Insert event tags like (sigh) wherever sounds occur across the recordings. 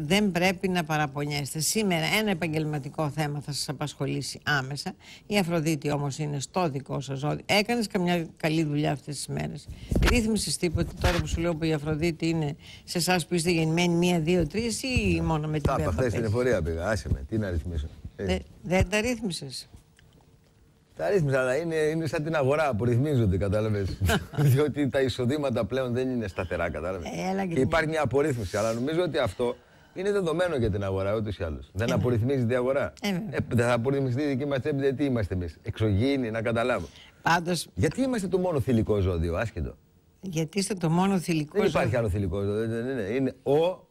δεν πρέπει να παραπονιέστε. Σήμερα ένα επαγγελματικό θέμα θα σας απασχολήσει άμεσα. Η Αφροδίτη όμως είναι στο δικό σας ζώδιο. Έκανες καμιά καλή δουλειά αυτές τις μέρες. Ρύθμισες τίποτα τώρα που σου λέω που η Αφροδίτη είναι σε εσάς που είστε γεννημένοι μία, δύο, τρεις ή μόνο με την από Χθες στην εφορία πήγα. Άσε με. Τι να ρυθμίσω. Ε. Δεν τα ρύθμισες. Τα ρύθμιζα, αλλά είναι, είναι σαν την αγορά που ρυθμίζονται, κατάλαβες. (laughs) Διότι τα εισοδήματα πλέον δεν είναι σταθερά, κατάλαβες. Ε, και υπάρχει μια απορρίθμιση, αλλά νομίζω ότι αυτό είναι δεδομένο για την αγορά ούτως ή άλλως. Δεν ε, ναι. απορριθμίζεται η αγορά. Ε, ε, δεν θα απορριθμιστεί η δική μας τσέπη, τι είμαστε εμείς. Εξωγήινοι, να καταλάβω. Πάντως... Γιατί είμαστε το μόνο θηλυκό ζώδιο, άσχετο. Γιατί είστε το μόνο θηλυκό ζώδιο. Δεν υπάρχει άλλο θηλυκό ζώδιο. Δεν είναι. είναι ο.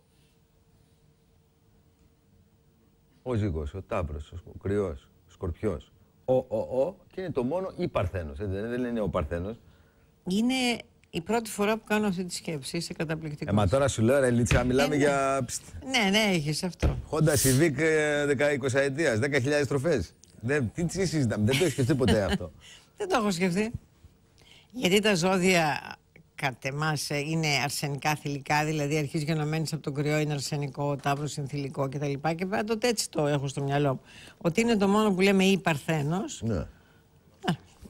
Ο ζυγός, ο τάβρος, ο κρυός, ο σκορπιός ο, ο, ο και είναι το μόνο η Παρθένος, δεν είναι ο Παρθένος. Είναι η πρώτη φορά που κάνω αυτή τη σκέψη, είσαι καταπληκτικός. Ε, μα τώρα σου λέω, ρε Λίτσα, μιλάμε ε, για. Ναι, ναι, ναι, έχεις αυτό. Χόντα Civic 10-20 ετία, 10.000 τροφές. Δεν, τι, συζητάμε, δεν το έχεις σκεφτεί ποτέ αυτό. (laughs) δεν το έχω σκεφτεί. Γιατί τα ζώδια κατ' εμάς ε, είναι αρσενικά θηλυκά, δηλαδή αρχίζει μένεις από τον κρυό, είναι αρσενικό, τάβρο είναι θηλυκό κτλ. Και πάντοτε έτσι το έχω στο μυαλό μου. Ότι είναι το μόνο που λέμε ή παρθένο. Ναι.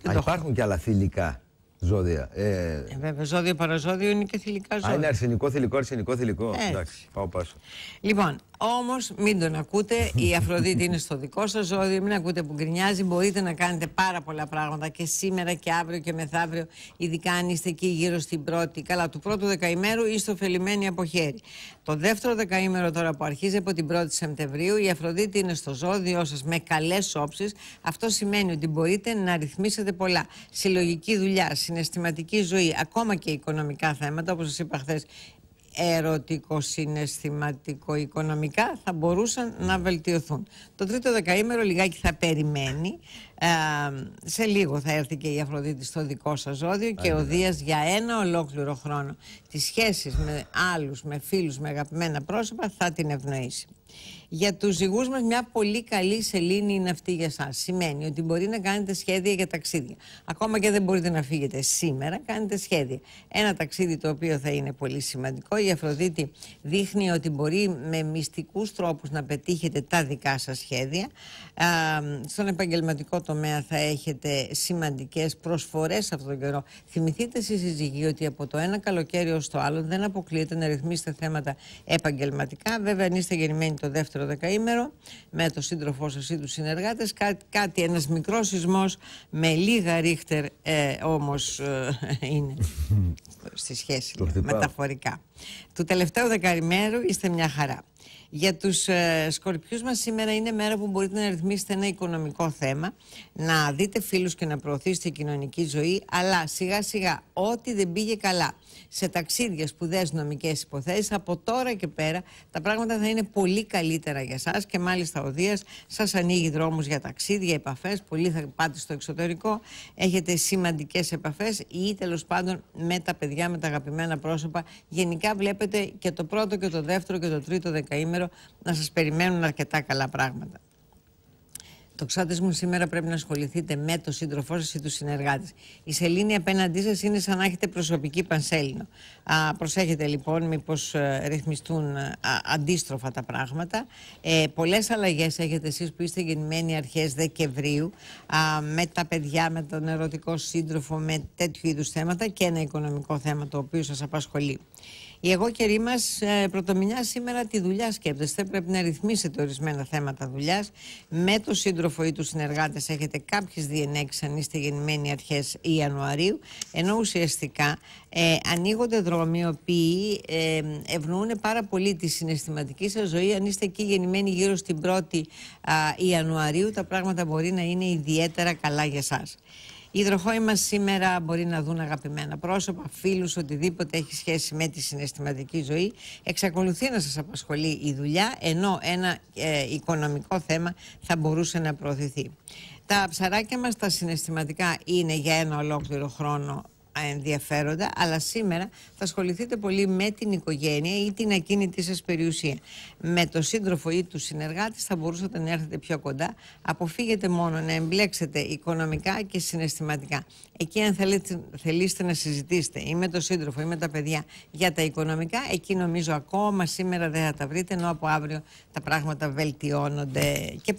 Α, Α υπάρχουν και άλλα θηλυκά. Ζώδια. Ε, ε, βέβαια, ζώδιο παραζώδιο είναι και θηλυκά ζώδια. Α, είναι αρσενικό, θηλυκό, αρσενικό, θηλυκό. Έτσι. Εντάξει, πάω πάσο. Λοιπόν, όμως μην τον ακούτε. Η (laughs) Αφροδίτη είναι στο δικό σας ζώδιο. Μην ακούτε που γκρινιάζει. Μπορείτε να κάνετε πάρα πολλά πράγματα και σήμερα και αύριο και μεθαύριο. Ειδικά αν είστε εκεί γύρω στην πρώτη, καλά, του πρώτου δεκαημέρου είστε ωφελημένοι από χέρι. Το δεύτερο δεκαήμερο τώρα που αρχίζει από την 1η Σεπτεμβρίου, η Αφροδίτη είναι στο ζώδιό σας με καλές όψεις. Αυτό σημαίνει ότι μπορείτε να ρυθμίσετε πολλά. Συλλογική δουλειά, συναισθηματική ζωή, ακόμα και οικονομικά θέματα, όπως σας είπα χθες, ερωτικο-συναισθηματικο οικονομικά θα μπορούσαν να βελτιωθούν. Το τρίτο δεκαήμερο λιγάκι θα περιμένει. Ε, σε λίγο θα έρθει και η Αφροδίτη στο δικό σας ζώδιο και ο ναι. Δίας για ένα ολόκληρο χρόνο τις σχέσεις με άλλους, με φίλους, με αγαπημένα πρόσωπα θα την ευνοήσει. Για τους ζυγούς μας, μια πολύ καλή σελήνη είναι αυτή για εσάς. Σημαίνει ότι μπορεί να κάνετε σχέδια για ταξίδια. Ακόμα και δεν μπορείτε να φύγετε σήμερα, κάνετε σχέδια. Ένα ταξίδι το οποίο θα είναι πολύ σημαντικό. Η Αφροδίτη δείχνει ότι μπορεί με μυστικούς τρόπους να πετύχετε τα δικά σας σχέδια. στον επαγγελματικό τομέα θα έχετε σημαντικές προσφορές αυτόν τον καιρό. Θυμηθείτε εσείς, οι ότι από το ένα καλοκαίρι ως το άλλο δεν αποκλείεται να ρυθμίσετε θέματα επαγγελματικά. Βέβαια αν είστε γεννημένοι το δεύτερο δεύτερο δεκαήμερο με το σύντροφό σας ή τους συνεργάτες κάτι ένας μικρός σεισμός με λίγα ρίχτερ ε, όμως ε, είναι (laughs) στη σχέση μεταφορικά του τελευταίου δεκαημέρου είστε μια χαρά για τους ε, σκορπιούς σήμερα είναι μέρα που μπορείτε να ρυθμίσετε ένα οικονομικό θέμα, να δείτε φίλους και να προωθήσετε κοινωνική ζωή, αλλά σιγά σιγά ό,τι δεν πήγε καλά σε ταξίδια, σπουδές, νομικές υποθέσεις, από τώρα και πέρα τα πράγματα θα είναι πολύ καλύτερα για εσά και μάλιστα ο Δίας, σας ανοίγει δρόμους για ταξίδια, επαφές, πολλοί θα πάτε στο εξωτερικό, έχετε σημαντικές επαφές ή τέλος πάντων με τα παιδιά, με τα αγαπημένα πρόσωπα, γενικά βλέπετε και το πρώτο και το δεύτερο και το τρίτο δεκαετία δεκαήμερο να σας περιμένουν αρκετά καλά πράγματα. Το Το μου, σήμερα πρέπει να ασχοληθείτε με το σύντροφό σας ή τους συνεργάτες Η σελήνη απέναντί σας είναι σαν να έχετε προσωπική πανσέλινο. Α, προσέχετε λοιπόν, μήπως ε, ρυθμιστούν ε, αντίστροφα τα πράγματα. Ε, Πολλές αλλαγές έχετε εσείς που είστε γεννημένοι αρχές Δεκεμβρίου α, με τα παιδιά, με τον ερωτικό σύντροφο, με τέτοιου είδους θέματα και ένα οικονομικό θέμα το οποίο σας απασχολεί. Η εγώ καιρή μας ε, πρωτομηνιά σήμερα τη δουλειά σκέπτεστε. Πρέπει να ρυθμίσετε ορισμένα θέματα δουλειάς. Με το σύντροφο ή τους συνεργάτες έχετε κάποιες διενέξεις αν είστε γεννημένοι αρχές Ιανουαρίου. Ενώ ουσιαστικά ε, ανοίγονται δρόμοι οι οποίοι ε, ευνοούν πάρα πολύ τη συναισθηματική σας ζωή. Αν είστε εκεί γεννημένοι γύρω στην 1η Ιανουαρίου, τα πράγματα μπορεί να είναι ιδιαίτερα καλά για εσά. Οι υδροχόοι μας σήμερα μπορεί να δουν αγαπημένα πρόσωπα, φίλους, οτιδήποτε έχει σχέση με τη συναισθηματική ζωή. Εξακολουθεί να σας απασχολεί η δουλειά, ενώ ένα ε, οικονομικό θέμα θα μπορούσε να προωθηθεί. Τα ψαράκια μας τα συναισθηματικά είναι για ένα ολόκληρο χρόνο ενδιαφέροντα, αλλά σήμερα θα ασχοληθείτε πολύ με την οικογένεια ή την ακίνητή σας περιουσία. Με το σύντροφο ή τους συνεργάτη θα μπορούσατε να έρθετε πιο κοντά. Αποφύγετε μόνο να εμπλέξετε οικονομικά και συναισθηματικά. Εκεί αν θέλετε, θελήσετε να συζητήσετε ή με το σύντροφο ή με τα παιδιά για τα οικονομικά, εκεί νομίζω ακόμα σήμερα δεν θα τα βρείτε, ενώ από αύριο τα πράγματα βελτιώνονται και